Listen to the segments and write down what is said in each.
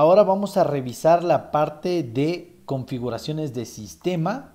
Ahora vamos a revisar la parte de configuraciones de sistema.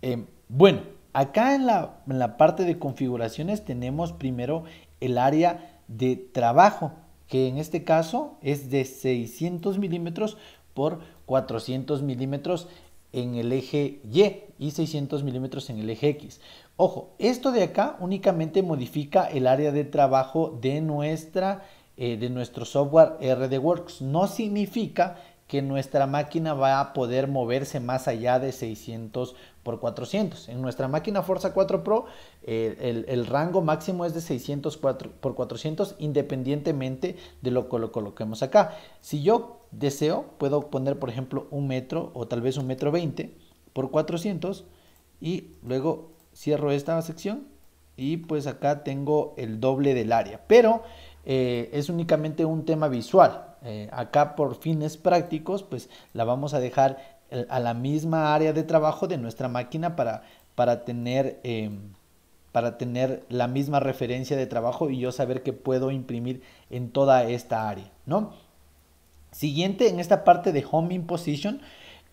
Eh, bueno, acá en la, en la parte de configuraciones tenemos primero el área de trabajo, que en este caso es de 600 milímetros por 400 milímetros en el eje Y y 600 milímetros en el eje X. Ojo, esto de acá únicamente modifica el área de trabajo de nuestra eh, de nuestro software Works No significa que nuestra máquina va a poder moverse más allá de 600 por 400. En nuestra máquina Forza 4 Pro eh, el, rango máximo es de 600 por 400 independientemente de lo que lo coloquemos acá. Si yo deseo, puedo poner por ejemplo un metro o tal vez un metro 20 por 400 y luego cierro esta sección y pues acá tengo el doble del área. Pero eh, es únicamente un tema visual. Eh, acá por fines prácticos, pues la vamos a dejar eh, a la misma área de trabajo de nuestra máquina para, tener... Em, para tener la misma referencia de trabajo y yo saber que puedo imprimir en toda esta área, ¿no? Siguiente, en esta parte de Home Imposition,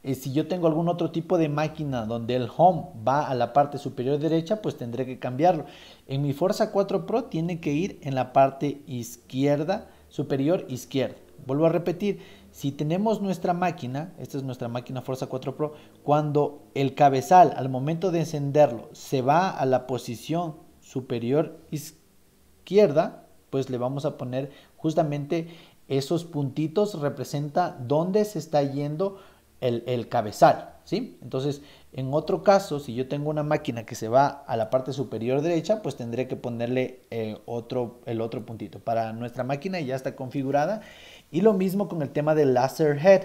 eh, si yo tengo algún otro tipo de máquina donde el home va a la parte superior derecha, pues tendré que cambiarlo. En mi Forza 4 Pro tiene que ir en la parte izquierda, superior izquierda. Vuelvo a repetir, si tenemos nuestra máquina, esta es nuestra máquina Forza 4 Pro, cuando el cabezal al momento de encenderlo se va a la posición superior izquierda, pues le vamos a poner justamente esos puntitos representa dónde se está yendo el, cabezal, ¿sí? Entonces, en otro caso, si yo tengo una máquina que se va a la parte superior derecha, pues tendré que ponerle eh, otro, el otro puntito. Para nuestra máquina ya está configurada. Y lo mismo con el tema del laser head.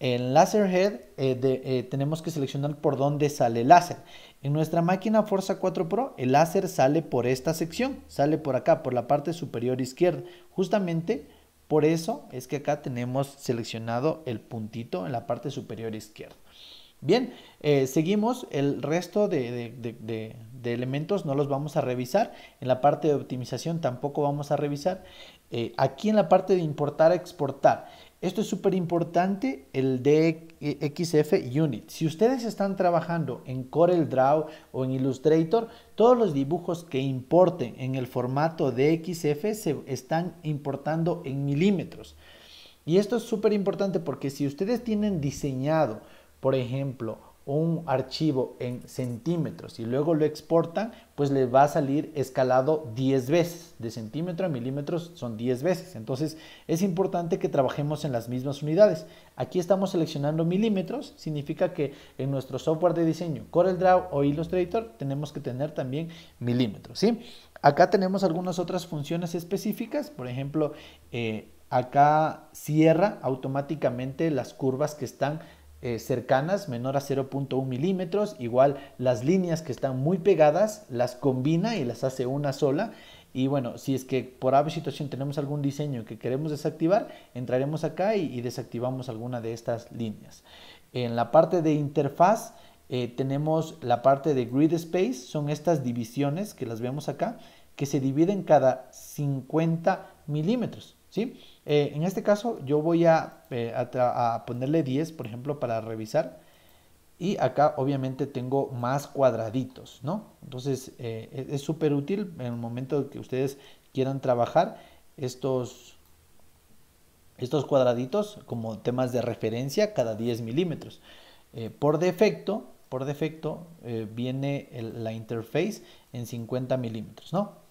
En laser head eh, eh, tenemos que seleccionar por dónde sale el láser. En nuestra máquina Forza 4 Pro, el láser sale por esta sección, sale por acá, por la parte superior izquierda, justamente por eso es que acá tenemos seleccionado el puntito en la parte superior izquierda. Bien, eh, seguimos. El resto de, elementos no los vamos a revisar. En la parte de optimización tampoco vamos a revisar. Eh, aquí en la parte de importar, exportar. Esto es súper importante, el DXF Unit. Si ustedes están trabajando en Corel Draw o en Illustrator, todos los dibujos que importen en el formato DXF se están importando en milímetros. Y esto es súper importante porque si ustedes tienen diseñado, por ejemplo, un archivo en centímetros y luego lo exportan, pues le va a salir escalado 10 veces. De centímetro a milímetros son 10 veces. Entonces es importante que trabajemos en las mismas unidades. Aquí estamos seleccionando milímetros, significa que en nuestro software de diseño CorelDRAW o Illustrator tenemos que tener también milímetros. ¿sí? Acá tenemos algunas otras funciones específicas, por ejemplo, eh, acá cierra automáticamente las curvas que están eh, cercanas, menor a 0.1 milímetros, igual las líneas que están muy pegadas, las combina y las hace una sola. Y bueno, si es que por alguna situación tenemos algún diseño que queremos desactivar, entraremos acá y, desactivamos alguna de estas líneas. En la parte de interfaz eh, tenemos la parte de grid space, son estas divisiones que las vemos acá, que se dividen cada 50 milímetros. ¿sí? Eh, en este caso yo voy a, eh, ponerle 10, por ejemplo, para revisar. Y acá obviamente tengo más cuadraditos, ¿no? Entonces eh, e-, es súper útil en el momento que ustedes quieran trabajar estos, estos cuadraditos como temas de referencia cada 10 milímetros. por defecto, por defecto viene la interface en 50 milímetros, ¿no?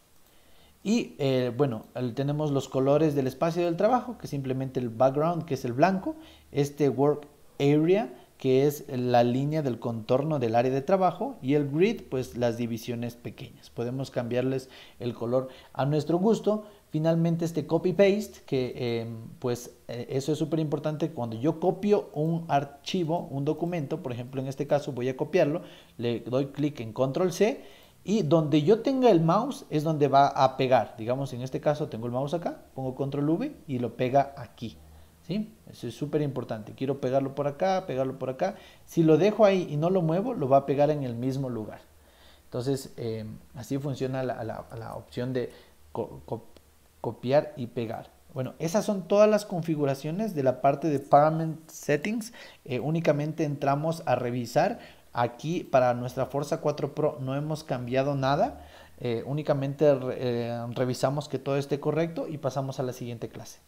Y eh, bueno, tenemos los colores del espacio del trabajo, que simplemente el background, que es el blanco, este work area, que es la línea del contorno del área de trabajo, y el grid, pues las divisiones pequeñas. Podemos cambiarles el color a nuestro gusto. Finalmente este copy-paste, que eh, pues eh, eso es súper importante cuando yo copio un archivo, un documento, por ejemplo en este caso voy a copiarlo, le doy clic en control C y donde yo tenga el mouse es donde va a pegar. Digamos, en este caso tengo el mouse acá, pongo control V y lo pega aquí. ¿Sí? Eso es súper importante. Quiero pegarlo por acá, pegarlo por acá. Si lo dejo ahí y no lo muevo, lo va a pegar en el mismo lugar. Entonces, eh, así funciona la, opción de copiar y pegar. Bueno, esas son todas las configuraciones de la parte de Pagament Settings. Eh, únicamente entramos a revisar Aquí para nuestra Forza 4 Pro no hemos cambiado nada, eh, únicamente eh, revisamos que todo esté correcto y pasamos a la siguiente clase.